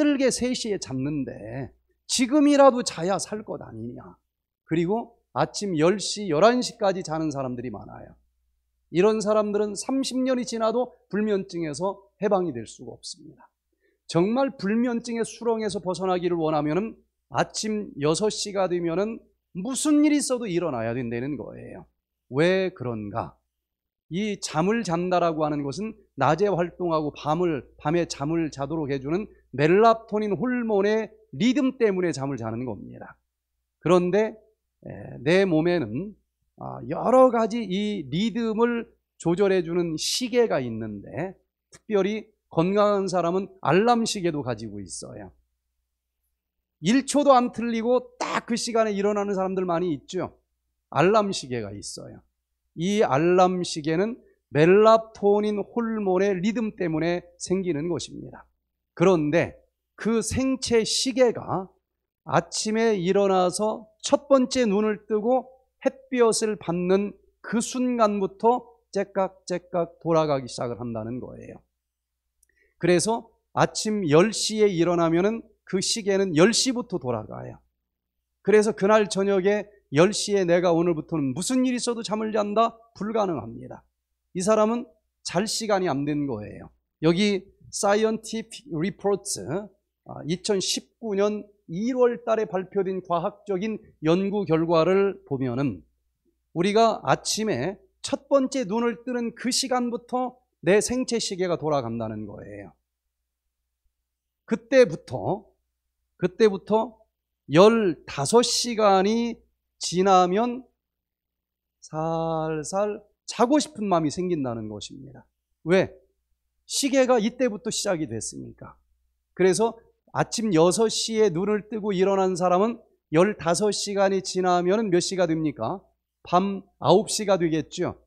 힘들게 3시에 잡는데 지금이라도 자야 살 것 아니냐. 그리고 아침 10시, 11시까지 자는 사람들이 많아요. 이런 사람들은 30년이 지나도 불면증에서 해방이 될 수가 없습니다. 정말 불면증의 수렁에서 벗어나기를 원하면 아침 6시가 되면 무슨 일이 있어도 일어나야 된다는 거예요. 왜 그런가? 이 잠을 잔다라고 하는 것은 낮에 활동하고 밤을 밤에 잠을 자도록 해주는 멜라토닌 호르몬의 리듬 때문에 잠을 자는 겁니다. 그런데 내 몸에는 아, 여러 가지 이 리듬을 조절해주는 시계가 있는데 특별히 건강한 사람은 알람 시계도 가지고 있어요. 1초도 안 틀리고 딱 그 시간에 일어나는 사람들 많이 있죠. 알람 시계가 있어요. 이 알람 시계는 멜라토닌 호르몬의 리듬 때문에 생기는 것입니다. 그런데 그 생체 시계가 아침에 일어나서 첫 번째 눈을 뜨고 햇볕을 받는 그 순간부터 째깍째깍 돌아가기 시작을 한다는 거예요. 그래서 아침 10시에 일어나면그 시계는 10시부터 돌아가요. 그래서 그날 저녁에 10시에 내가 오늘부터는 무슨 일이 있어도 잠을 잔다? 불가능합니다. 이 사람은 잘 시간이 안 된 거예요. 여기 Scientific Reports 2019년 1월 달에 발표된 과학적인 연구 결과를 보면은 우리가 아침에 첫 번째 눈을 뜨는 그 시간부터 내 생체 시계가 돌아간다는 거예요. 그때부터 그때부터 15시간이 지나면 살살 자고 싶은 마음이 생긴다는 것입니다. 왜? 시계가 이때부터 시작이 됐으니까 그래서 아침 6시에 눈을 뜨고 일어난 사람은 15시간이 지나면 몇 시가 됩니까? 밤 9시가 되겠죠.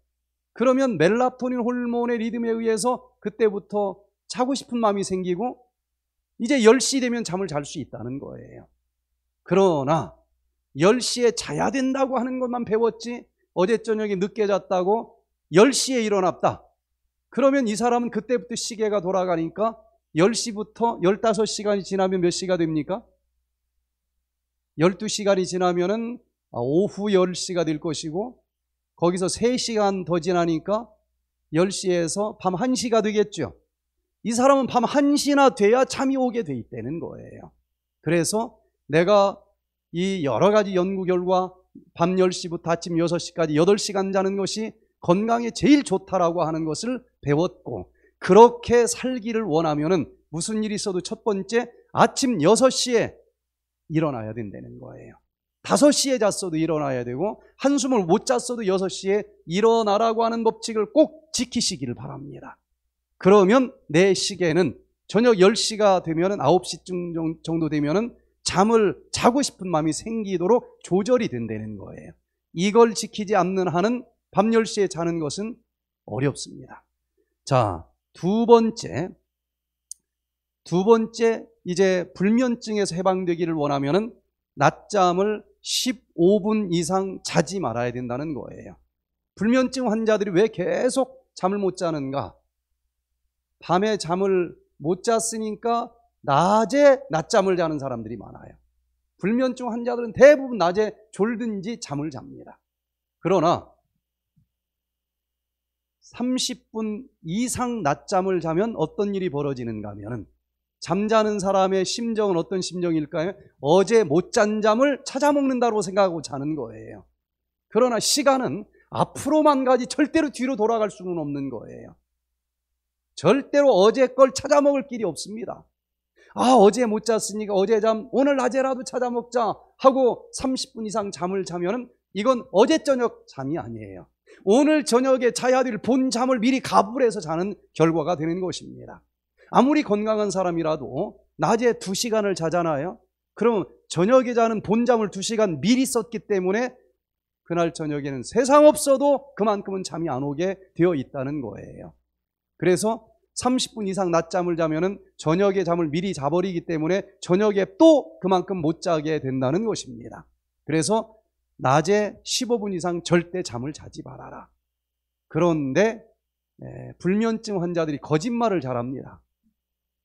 그러면 멜라토닌 호르몬의 리듬에 의해서 그때부터 자고 싶은 마음이 생기고 이제 10시 되면 잠을 잘 수 있다는 거예요. 그러나 10시에 자야 된다고 하는 것만 배웠지 어제 저녁에 늦게 잤다고 10시에 일어났다. 그러면 이 사람은 그때부터 시계가 돌아가니까 10시부터 15시간이 지나면 몇 시가 됩니까? 12시간이 지나면은 오후 10시가 될 것이고 거기서 3시간 더 지나니까 10시에서 밤 1시가 되겠죠. 이 사람은 밤 1시나 돼야 잠이 오게 돼 있다는 거예요. 그래서 내가 이 여러 가지 연구 결과 밤 10시부터 아침 6시까지 8시간 자는 것이 건강에 제일 좋다라고 하는 것을 배웠고 그렇게 살기를 원하면은 무슨 일이 있어도 첫 번째 아침 6시에 일어나야 된다는 거예요. 5시에 잤어도 일어나야 되고 한숨을 못 잤어도 6시에 일어나라고 하는 법칙을 꼭 지키시기를 바랍니다. 그러면 내 시계는 저녁 10시가 되면은 9시쯤 정도 되면은 잠을 자고 싶은 마음이 생기도록 조절이 된다는 거예요. 이걸 지키지 않는 한은 밤 10시에 자는 것은 어렵습니다. 자, 두 번째. 두 번째, 이제 불면증에서 해방되기를 원하면은 낮잠을 15분 이상 자지 말아야 된다는 거예요. 불면증 환자들이 왜 계속 잠을 못 자는가? 밤에 잠을 못 잤으니까 낮에 낮잠을 자는 사람들이 많아요. 불면증 환자들은 대부분 낮에 졸든지 잠을 잡니다. 그러나 30분 이상 낮잠을 자면 어떤 일이 벌어지는가 하면은 잠자는 사람의 심정은 어떤 심정일까요? 어제 못 잔 잠을 찾아먹는다고 생각하고 자는 거예요. 그러나 시간은 앞으로만 가지 절대로 뒤로 돌아갈 수는 없는 거예요. 절대로 어제 걸 찾아먹을 길이 없습니다. 아, 어제 못 잤으니까 어제 잠, 오늘 낮에라도 찾아먹자 하고 30분 이상 잠을 자면은 이건 어제 저녁 잠이 아니에요. 오늘 저녁에 자야 될 본 잠을 미리 가불해서 자는 결과가 되는 것입니다. 아무리 건강한 사람이라도 낮에 두시간을 자잖아요. 그럼 저녁에 자는 본잠을 두시간 미리 썼기 때문에 그날 저녁에는 세상 없어도 그만큼은 잠이 안 오게 되어 있다는 거예요. 그래서 30분 이상 낮잠을 자면은 저녁에 잠을 미리 자버리기 때문에 저녁에 또 그만큼 못 자게 된다는 것입니다. 그래서 낮에 15분 이상 절대 잠을 자지 말아라. 그런데 불면증 환자들이 거짓말을 잘합니다.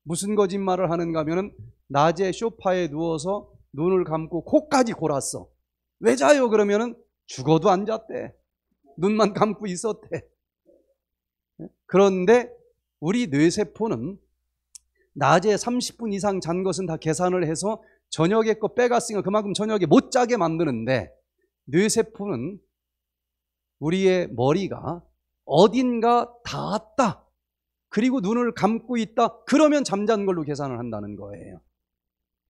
무슨 거짓말을 하는가 하면은 낮에 쇼파에 누워서 눈을 감고 코까지 골았어. 왜 자요? 그러면 죽어도 안 잤대. 눈만 감고 있었대. 예? 그런데 우리 뇌세포는 낮에 30분 이상 잔 것은 다 계산을 해서 저녁에 거 빼갔으니까 그만큼 저녁에 못 자게 만드는데 뇌세포는 우리의 머리가 어딘가 닿았다. 그리고 눈을 감고 있다. 그러면 잠잔 걸로 계산을 한다는 거예요.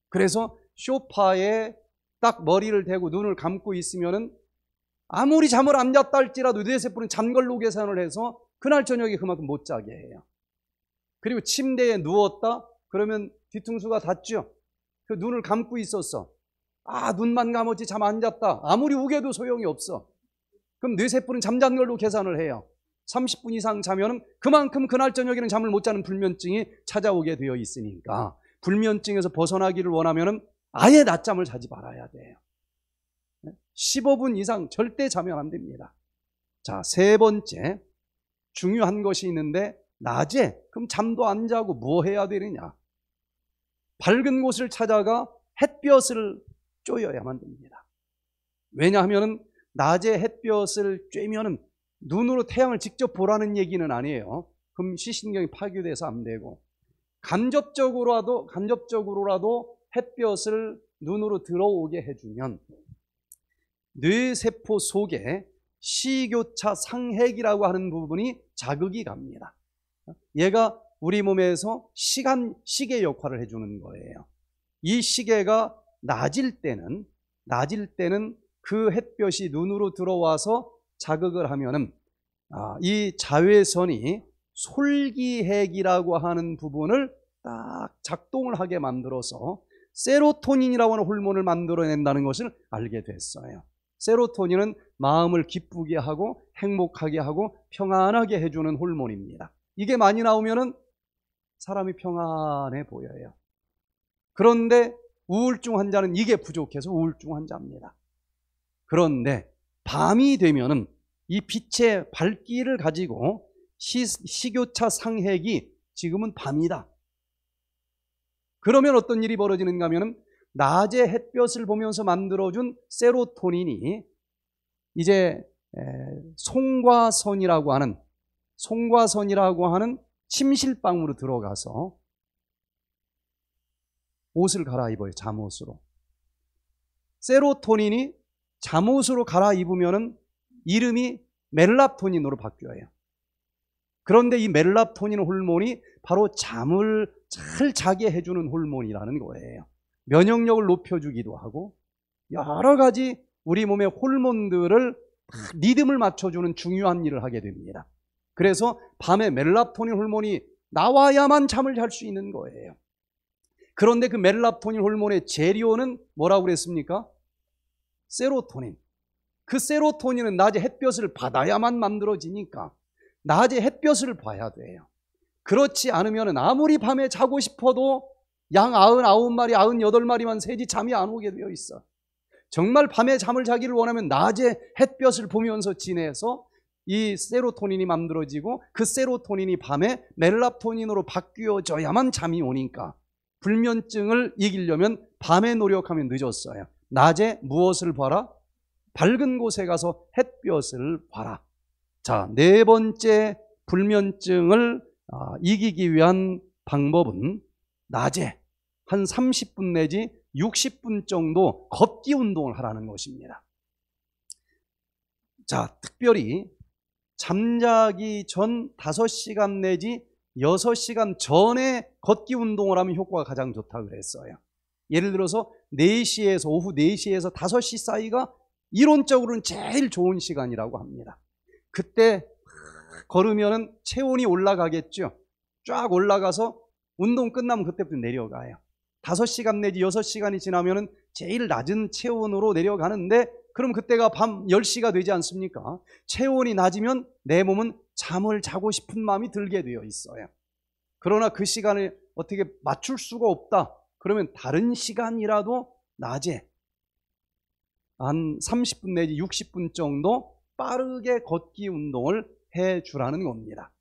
그래서 쇼파에 딱 머리를 대고 눈을 감고 있으면은 아무리 잠을 안 잤다 할지라도 뇌세포는 잔 걸로 계산을 해서 그날 저녁에 그만큼 못 자게 해요. 그리고 침대에 누웠다? 그러면 뒤통수가 닿죠? 그 눈을 감고 있었어. 아 눈만 감았지 잠 안 잤다. 아무리 우겨도 소용이 없어. 그럼 뇌세포는 잠 잔 걸로 계산을 해요. 30분 이상 자면 그만큼 그날 저녁에는 잠을 못 자는 불면증이 찾아오게 되어 있으니까 불면증에서 벗어나기를 원하면 아예 낮잠을 자지 말아야 돼요. 15분 이상 절대 자면 안 됩니다. 자, 세 번째 중요한 것이 있는데 낮에 그럼 잠도 안 자고 뭐 해야 되느냐? 밝은 곳을 찾아가 햇볕을 쪼여야만 됩니다. 왜냐하면 낮에 햇볕을 쬐면 눈으로 태양을 직접 보라는 얘기는 아니에요. 그럼 시신경이 파괴돼서 안 되고 간접적으로라도 간접적으로라도 햇볕을 눈으로 들어오게 해주면 뇌세포 속에 시교차 상핵이라고 하는 부분이 자극이 갑니다. 얘가 우리 몸에서 시간 시계 역할을 해주는 거예요. 이 시계가 낮일 때는 낮일 때는 그 햇볕이 눈으로 들어와서 자극을 하면은 아, 이 자외선이 솔기핵이라고 하는 부분을 딱 작동을 하게 만들어서 세로토닌이라고 하는 호르몬을 만들어낸다는 것을 알게 됐어요. 세로토닌은 마음을 기쁘게 하고 행복하게 하고 평안하게 해주는 호르몬입니다. 이게 많이 나오면은 사람이 평안해 보여요. 그런데 우울증 환자는 이게 부족해서 우울증 환자입니다. 그런데 밤이 되면은 이 빛의 밝기를 가지고 시, 식교차 상핵이 지금은 밤이다. 그러면 어떤 일이 벌어지는가 하면은 낮에 햇볕을 보면서 만들어준 세로토닌이 이제 송과선이라고 하는 송과선이라고 하는 침실방으로 들어가서 옷을 갈아입어요. 잠옷으로. 세로토닌이 잠옷으로 갈아입으면은 이름이 멜라토닌으로 바뀌어요. 그런데 이 멜라토닌 호르몬이 바로 잠을 잘 자게 해주는 호르몬이라는 거예요. 면역력을 높여주기도 하고 여러 가지 우리 몸의 호르몬들을 리듬을 맞춰주는 중요한 일을 하게 됩니다. 그래서 밤에 멜라토닌 호르몬이 나와야만 잠을 잘 수 있는 거예요. 그런데 그 멜라토닌 호르몬의 제리온은 뭐라고 그랬습니까? 세로토닌. 그 세로토닌은 낮에 햇볕을 받아야만 만들어지니까 낮에 햇볕을 봐야 돼요. 그렇지 않으면 아무리 밤에 자고 싶어도 양 99마리, 98마리만 새지 잠이 안 오게 되어 있어. 정말 밤에 잠을 자기를 원하면 낮에 햇볕을 보면서 지내서 이 세로토닌이 만들어지고 그 세로토닌이 밤에 멜라토닌으로 바뀌어져야만 잠이 오니까 불면증을 이기려면 밤에 노력하면 늦었어요. 낮에 무엇을 봐라? 밝은 곳에 가서 햇볕을 봐라. 자, 네 번째 불면증을 아, 이기기 위한 방법은 낮에 한 30분 내지 60분 정도 걷기 운동을 하라는 것입니다. 자, 특별히 잠자기 전 5시간 내지 6시간 전에 걷기 운동을 하면 효과가 가장 좋다 고 그랬어요. 예를 들어서 4시에서 오후 4시에서 5시 사이가 이론적으로는 제일 좋은 시간이라고 합니다. 그때 걸으면 체온이 올라가겠죠. 쫙 올라가서 운동 끝나면 그때부터 내려가요. 5시간 내지 6시간이 지나면 제일 낮은 체온으로 내려가는데 그럼 그때가 밤 10시가 되지 않습니까? 체온이 낮으면 내 몸은 잠을 자고 싶은 마음이 들게 되어 있어요. 그러나 그 시간을 어떻게 맞출 수가 없다. 그러면 다른 시간이라도 낮에 한 30분 내지 60분 정도 빠르게 걷기 운동을 해 주라는 겁니다.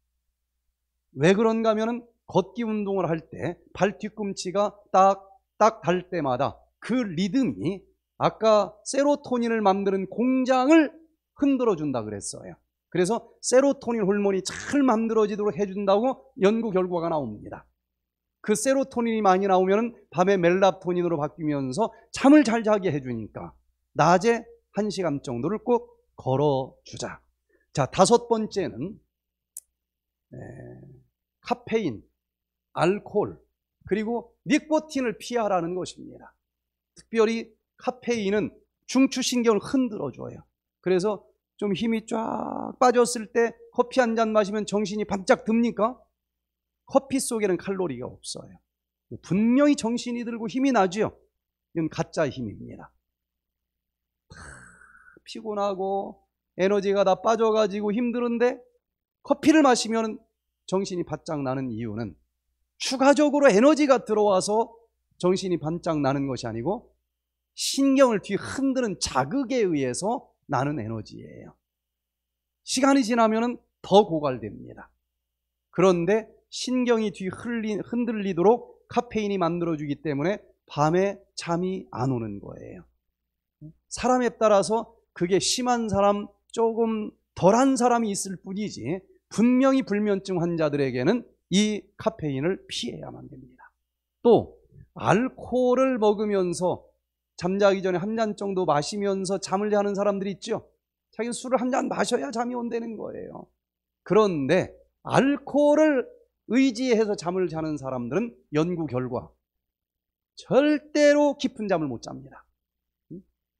왜 그런가 하면 걷기 운동을 할 때 발 뒤꿈치가 딱딱 달 때마다 그 리듬이 아까 세로토닌을 만드는 공장을 흔들어 준다 그랬어요. 그래서 세로토닌 호르몬이 잘 만들어지도록 해준다고 연구 결과가 나옵니다. 그 세로토닌이 많이 나오면 밤에 멜라토닌으로 바뀌면서 잠을 잘 자게 해주니까 낮에 1시간 정도를 꼭 걸어주자. 자, 다섯 번째는 에, 카페인, 알코올, 그리고 니코틴을 피하라는 것입니다. 특별히 카페인은 중추신경을 흔들어줘요. 그래서 좀 힘이 쫙 빠졌을 때 커피 한 잔 마시면 정신이 반짝 듭니까? 커피 속에는 칼로리가 없어요. 분명히 정신이 들고 힘이 나죠 이건 가짜 힘입니다. 피곤하고 에너지가 다 빠져가지고 힘드는데 커피를 마시면 정신이 바짝 나는 이유는 추가적으로 에너지가 들어와서 정신이 반짝 나는 것이 아니고 신경을 뒤 흔드는 자극에 의해서 나는 에너지예요. 시간이 지나면 더 고갈됩니다. 그런데 신경이 뒤 흘린, 흔들리도록 카페인이 만들어주기 때문에 밤에 잠이 안 오는 거예요. 사람에 따라서 그게 심한 사람, 조금 덜한 사람이 있을 뿐이지 분명히 불면증 환자들에게는 이 카페인을 피해야만 됩니다. 또 알코올을 먹으면서 잠자기 전에 한 잔 정도 마시면서 잠을 자는 사람들이 있죠. 자기는 술을 한 잔 마셔야 잠이 온다는 거예요. 그런데 알코올을 의지해서 잠을 자는 사람들은 연구 결과 절대로 깊은 잠을 못 잡니다.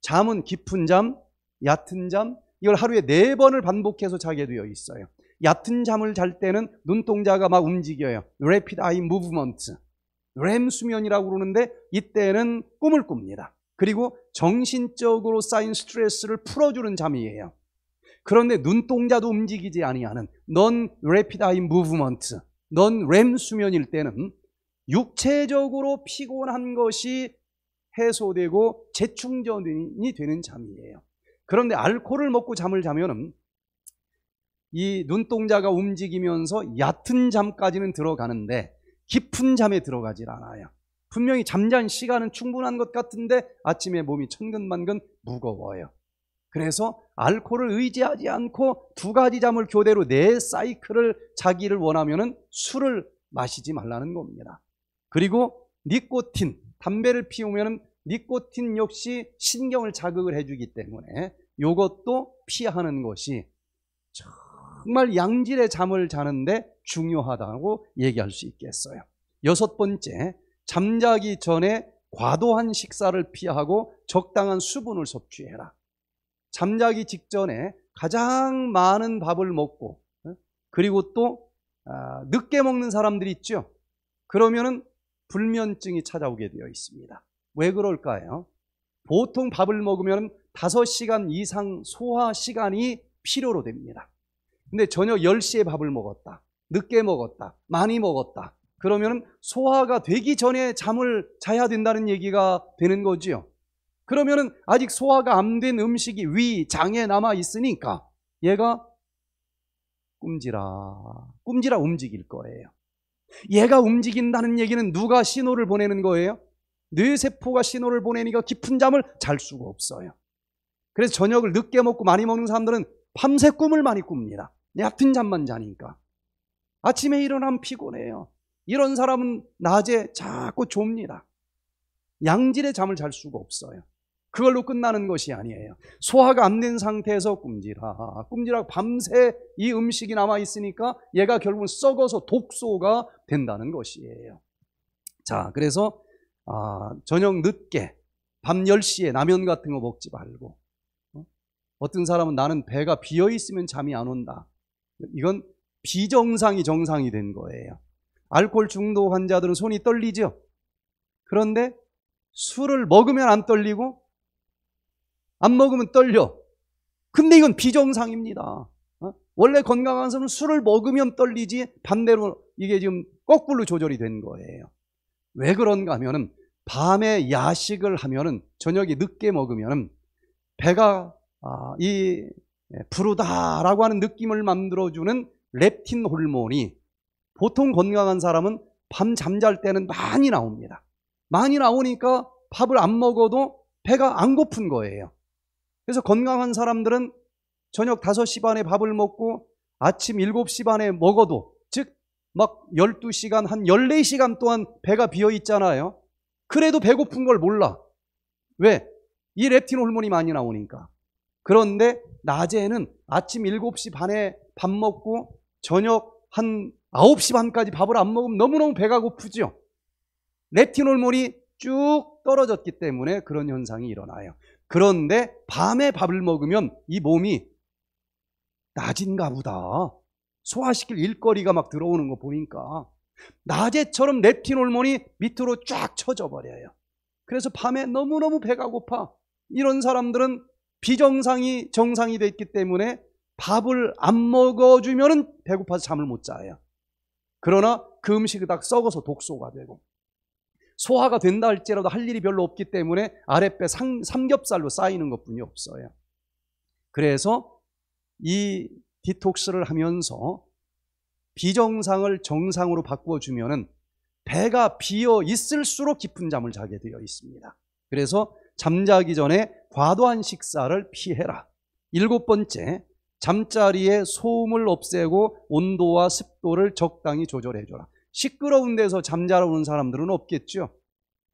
잠은 깊은 잠, 얕은 잠, 이걸 하루에 네 번을 반복해서 자게 되어 있어요. 얕은 잠을 잘 때는 눈동자가 막 움직여요. Rapid Eye Movement. 램 수면이라고 그러는데 이때는 꿈을 꿉니다. 그리고 정신적으로 쌓인 스트레스를 풀어주는 잠이에요. 그런데 눈동자도 움직이지 아니하는 넌레피 p i d eye m 넌 r 수면일 때는 육체적으로 피곤한 것이 해소되고 재충전이 되는 잠이에요. 그런데 알코올을 먹고 잠을 자면은 이 눈동자가 움직이면서 얕은 잠까지는 들어가는데 깊은 잠에 들어가질 않아요. 분명히 잠잔 시간은 충분한 것 같은데 아침에 몸이 천근만근 무거워요. 그래서 알코올을 의지하지 않고 두 가지 잠을 교대로 내 네 사이클을 자기를 원하면 술을 마시지 말라는 겁니다. 그리고 니코틴 담배를 피우면 니코틴 역시 신경을 자극을 해주기 때문에 이것도 피하는 것이 정말 양질의 잠을 자는데 중요하다고 얘기할 수 있겠어요. 여섯 번째, 잠자기 전에 과도한 식사를 피하고 적당한 수분을 섭취해라. 잠자기 직전에 가장 많은 밥을 먹고 어? 그리고 또 아, 늦게 먹는 사람들이 있죠. 그러면 불면증이 찾아오게 되어 있습니다. 왜 그럴까요? 보통 밥을 먹으면 5시간 이상 소화 시간이 필요로 됩니다. 근데 저녁 10시에 밥을 먹었다. 늦게 먹었다. 많이 먹었다. 그러면 소화가 되기 전에 잠을 자야 된다는 얘기가 되는 거지요. 그러면 아직 소화가 안 된 음식이 위, 장에 남아 있으니까 얘가 꿈지라, 꿈지라 움직일 거예요. 얘가 움직인다는 얘기는 누가 신호를 보내는 거예요? 뇌세포가 신호를 보내니까 깊은 잠을 잘 수가 없어요. 그래서 저녁을 늦게 먹고 많이 먹는 사람들은 밤새 꿈을 많이 꿉니다. 얕은 잠만 자니까. 아침에 일어나면 피곤해요. 이런 사람은 낮에 자꾸 좁니다. 양질의 잠을 잘 수가 없어요. 그걸로 끝나는 것이 아니에요. 소화가 안 된 상태에서 꿈지락, 꿈지락 밤새 이 음식이 남아 있으니까 얘가 결국은 썩어서 독소가 된다는 것이에요. 자, 그래서 아, 저녁 늦게 밤 10시에 라면 같은 거 먹지 말고 어? 어떤 사람은 나는 배가 비어 있으면 잠이 안 온다. 이건 비정상이 정상이 된 거예요. 알코올 중독 환자들은 손이 떨리죠. 그런데 술을 먹으면 안 떨리고 안 먹으면 떨려. 근데 이건 비정상입니다. 어? 원래 건강한 사람은 술을 먹으면 떨리지 반대로 이게 지금 거꾸로 조절이 된 거예요. 왜 그런가 하면은 밤에 야식을 하면은 저녁에 늦게 먹으면은 배가 아, 이 예, 부르다라고 하는 느낌을 만들어주는 렙틴 호르몬이 보통 건강한 사람은 밤 잠잘 때는 많이 나옵니다. 많이 나오니까 밥을 안 먹어도 배가 안 고픈 거예요. 그래서 건강한 사람들은 저녁 5시 반에 밥을 먹고 아침 7시 반에 먹어도 즉 막 12시간 한 14시간 동안 배가 비어 있잖아요. 그래도 배고픈 걸 몰라. 왜? 이 렙틴 호르몬이 많이 나오니까. 그런데 낮에는 아침 7시 반에 밥 먹고 저녁 한 9시 반까지 밥을 안 먹으면 너무너무 배가 고프죠. 레티놀몰이 쭉 떨어졌기 때문에 그런 현상이 일어나요. 그런데 밤에 밥을 먹으면 이 몸이 낮인가 보다. 소화시킬 일거리가 막 들어오는 거 보니까 낮에처럼 렙틴홀몬이 밑으로 쫙 쳐져 버려요. 그래서 밤에 너무너무 배가 고파. 이런 사람들은 비정상이 정상이 돼 있기 때문에 밥을 안 먹어주면 배고파서 잠을 못 자요. 그러나 그 음식이 딱 썩어서 독소가 되고 소화가 된다 할지라도 할 일이 별로 없기 때문에 아랫배 삼, 삼겹살로 쌓이는 것뿐이 없어요. 그래서 이 디톡스를 하면서 비정상을 정상으로 바꾸어주면은 배가 비어 있을수록 깊은 잠을 자게 되어 있습니다. 그래서 잠자기 전에 과도한 식사를 피해라. 일곱 번째, 잠자리에 소음을 없애고 온도와 습도를 적당히 조절해줘라. 시끄러운 데서 잠자러 오는 사람들은 없겠죠.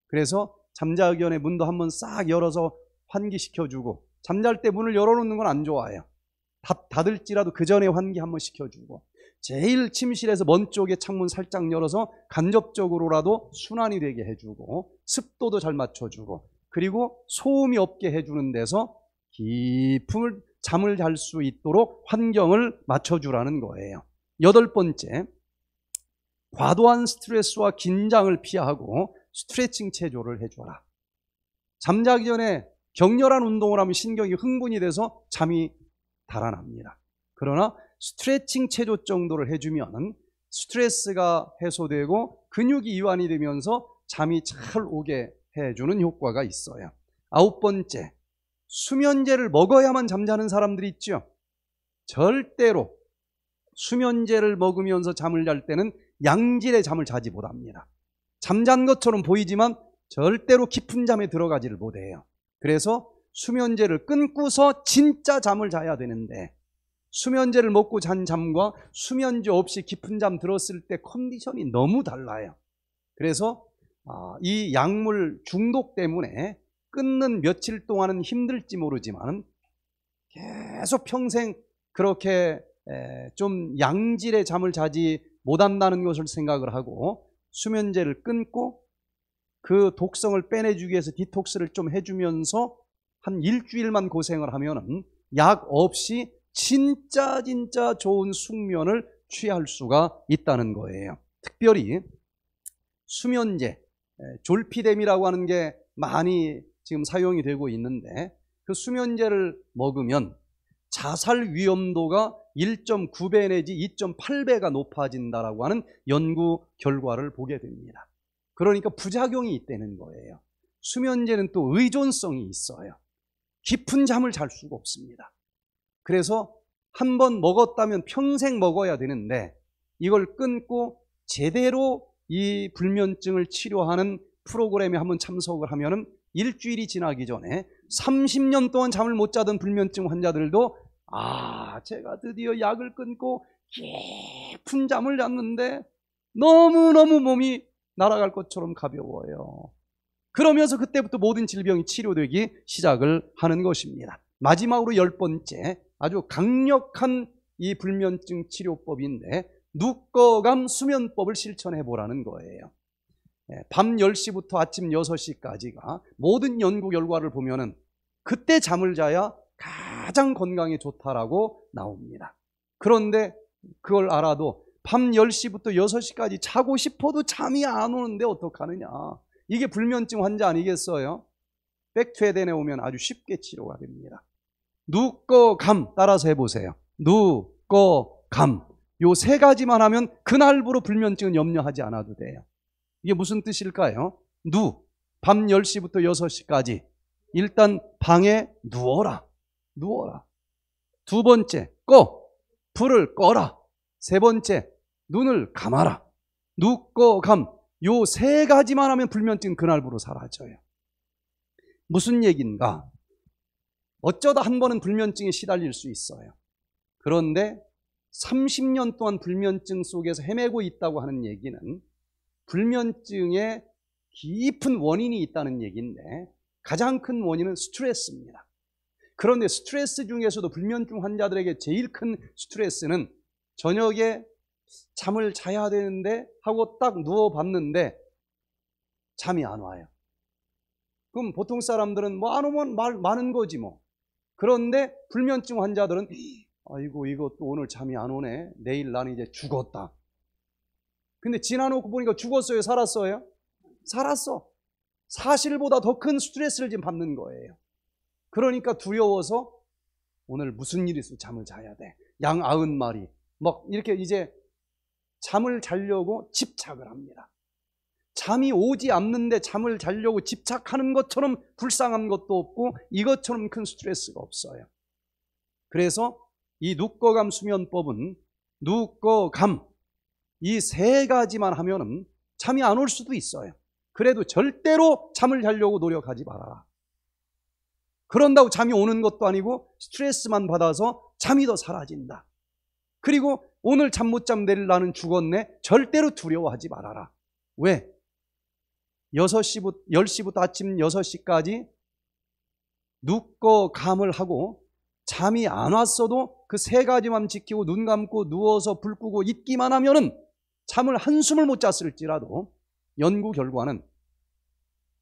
그래서 잠자기 전에 문도 한번 싹 열어서 환기시켜주고 잠잘 때 문을 열어놓는 건 안 좋아해요. 닫, 닫을지라도 그 전에 환기 한번 시켜주고 제일 침실에서 먼 쪽에 창문 살짝 열어서 간접적으로라도 순환이 되게 해주고 습도도 잘 맞춰주고 그리고 소음이 없게 해주는 데서 깊은 잠을 잘 수 있도록 환경을 맞춰주라는 거예요. 여덟 번째, 과도한 스트레스와 긴장을 피하고 스트레칭 체조를 해줘라. 잠자기 전에 격렬한 운동을 하면 신경이 흥분이 돼서 잠이 달아납니다. 그러나 스트레칭 체조 정도를 해주면 스트레스가 해소되고 근육이 이완이 되면서 잠이 잘 오게 해주는 효과가 있어요. 아홉 번째, 수면제를 먹어야만 잠자는 사람들이 있죠. 절대로 수면제를 먹으면서 잠을 잘 때는 양질의 잠을 자지 못합니다. 잠잔 것처럼 보이지만 절대로 깊은 잠에 들어가지를 못해요. 그래서 수면제를 끊고서 진짜 잠을 자야 되는데 수면제를 먹고 잔 잠과 수면제 없이 깊은 잠 들었을 때 컨디션이 너무 달라요. 그래서 아, 이 약물 중독 때문에 끊는 며칠 동안은 힘들지 모르지만 계속 평생 그렇게 좀 양질의 잠을 자지 못한다는 것을 생각을 하고 수면제를 끊고 그 독성을 빼내주기 위해서 디톡스를 좀 해주면서 한 일주일만 고생을 하면은 약 없이 진짜 진짜 좋은 숙면을 취할 수가 있다는 거예요. 특별히 수면제, 졸피뎀이라고 하는 게 많이 지금 사용이 되고 있는데 그 수면제를 먹으면 자살 위험도가 1.9배 내지 2.8배가 높아진다라고 하는 연구 결과를 보게 됩니다. 그러니까 부작용이 있다는 거예요. 수면제는 또 의존성이 있어요. 깊은 잠을 잘 수가 없습니다. 그래서 한 번 먹었다면 평생 먹어야 되는데 이걸 끊고 제대로 이 불면증을 치료하는 프로그램에 한번 참석을 하면은 일주일이 지나기 전에 30년 동안 잠을 못 자던 불면증 환자들도 아, 제가 드디어 약을 끊고 깊은 잠을 잤는데 너무너무 몸이 날아갈 것처럼 가벼워요. 그러면서 그때부터 모든 질병이 치료되기 시작을 하는 것입니다. 마지막으로 열 번째 아주 강력한 이 불면증 치료법인데 누꺼감 수면법을 실천해 보라는 거예요. 예, 밤 10시부터 아침 6시까지가 모든 연구 결과를 보면은 그때 잠을 자야 가장 건강에 좋다라고 나옵니다. 그런데 그걸 알아도 밤 10시부터 6시까지 자고 싶어도 잠이 안 오는데 어떡하느냐. 이게 불면증 환자 아니겠어요? 백투에덴에 오면 아주 쉽게 치료가 됩니다. 누꺼감 따라서 해보세요. 누꺼감 요 세 가지만 하면 그날부로 불면증은 염려하지 않아도 돼요. 이게 무슨 뜻일까요? 누. 밤 10시부터 6시까지. 일단 방에 누워라. 누워라. 두 번째, 꺼. 불을 꺼라. 세 번째, 눈을 감아라. 눕고 감. 요 세 가지만 하면 불면증 그날부로 사라져요. 무슨 얘기인가? 어쩌다 한 번은 불면증에 시달릴 수 있어요. 그런데 30년 동안 불면증 속에서 헤매고 있다고 하는 얘기는 불면증의 깊은 원인이 있다는 얘기인데 가장 큰 원인은 스트레스입니다. 그런데 스트레스 중에서도 불면증 환자들에게 제일 큰 스트레스는 저녁에 잠을 자야 되는데 하고 딱 누워봤는데 잠이 안 와요. 그럼 보통 사람들은 뭐 안 오면 말, 많은 거지 뭐. 그런데 불면증 환자들은 아이고 이거또 오늘 잠이 안 오네. 내일 나는 이제 죽었다. 근데 지나놓고 보니까 죽었어요? 살았어요? 살았어. 사실보다 더 큰 스트레스를 지금 받는 거예요. 그러니까 두려워서 오늘 무슨 일 있어? 잠을 자야 돼. 양 아흔 마리. 막 이렇게 이제 잠을 자려고 집착을 합니다. 잠이 오지 않는데 잠을 자려고 집착하는 것처럼 불쌍한 것도 없고 이것처럼 큰 스트레스가 없어요. 그래서 이눕거감 수면법은 눕거감 이세 가지만 하면은 잠이 안 올 수도 있어요. 그래도 절대로 잠을 자려고 노력하지 말아라. 그런다고 잠이 오는 것도 아니고 스트레스만 받아서 잠이 더 사라진다. 그리고 오늘 잠 못잠 내릴 나는 죽었네. 절대로 두려워하지 말아라. 왜? 6시부터 10시부터 아침 6시까지 눕고 감을 하고 잠이 안 왔어도 그 세 가지만 지키고 눈 감고 누워서 불 끄고 있기만 하면은 잠을 한숨을 못 잤을지라도 연구 결과는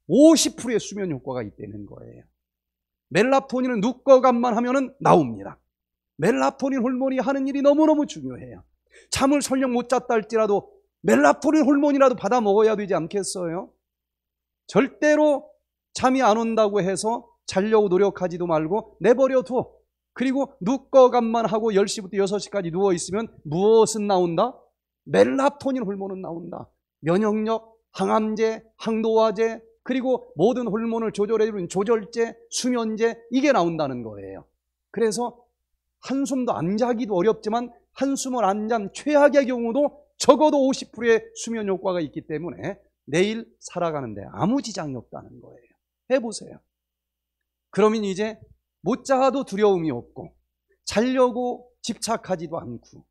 50%의 수면 효과가 있다는 거예요. 멜라토닌은 눕거감만 하면은 나옵니다. 멜라토닌 호르몬이 하는 일이 너무너무 중요해요. 잠을 설령 못 잤다 할지라도 멜라토닌 호르몬이라도 받아 먹어야 되지 않겠어요? 절대로 잠이 안 온다고 해서 자려고 노력하지도 말고 내버려 두어. 그리고 눕거감만 하고 10시부터 6시까지 누워 있으면 무엇은 나온다? 멜라토닌 호르몬은 나온다. 면역력, 항암제, 항노화제, 그리고 모든 호르몬을 조절해주는 조절제, 수면제 이게 나온다는 거예요. 그래서 한숨도 안 자기도 어렵지만 한숨을 안 잔 최악의 경우도 적어도 50%의 수면 효과가 있기 때문에 내일 살아가는데 아무 지장이 없다는 거예요. 해보세요. 그러면 이제 못 자도 두려움이 없고 자려고 집착하지도 않고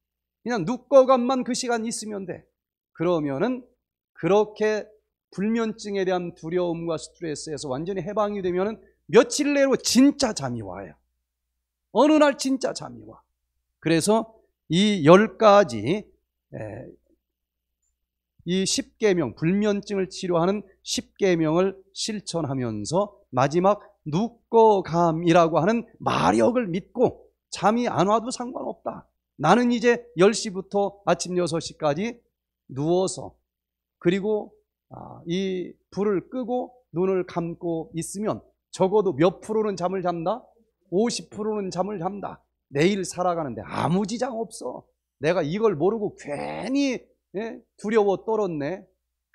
그냥 눕꺼감만그 시간 있으면 돼. 그러면은 그렇게 불면증에 대한 두려움과 스트레스에서 완전히 해방이 되면은 며칠 내로 진짜 잠이 와요. 어느 날 진짜 잠이 와. 그래서 이 열 가지 이 10계명 불면증을 치료하는 10계명을 실천하면서 마지막 눕꺼감이라고 하는 마력을 믿고 잠이 안 와도 상관없다. 나는 이제 10시부터 아침 6시까지 누워서 그리고 아, 이 불을 끄고 눈을 감고 있으면 적어도 몇 프로는 잠을 잡다 50%는 잠을 잡다 내일 살아가는데 아무 지장 없어. 내가 이걸 모르고 괜히 예, 두려워 떨었네.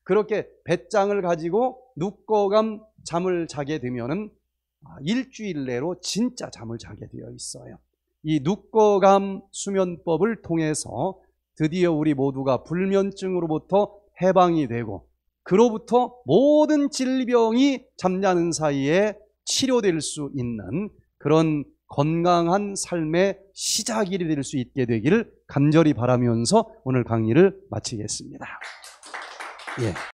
그렇게 배짱을 가지고 눕거감 잠을 자게 되면 아, 일주일 내로 진짜 잠을 자게 되어 있어요. 이 눕거감 수면법을 통해서 드디어 우리 모두가 불면증으로부터 해방이 되고 그로부터 모든 질병이 잠자는 사이에 치료될 수 있는 그런 건강한 삶의 시작이 될 수 있게 되기를 간절히 바라면서 오늘 강의를 마치겠습니다. 예.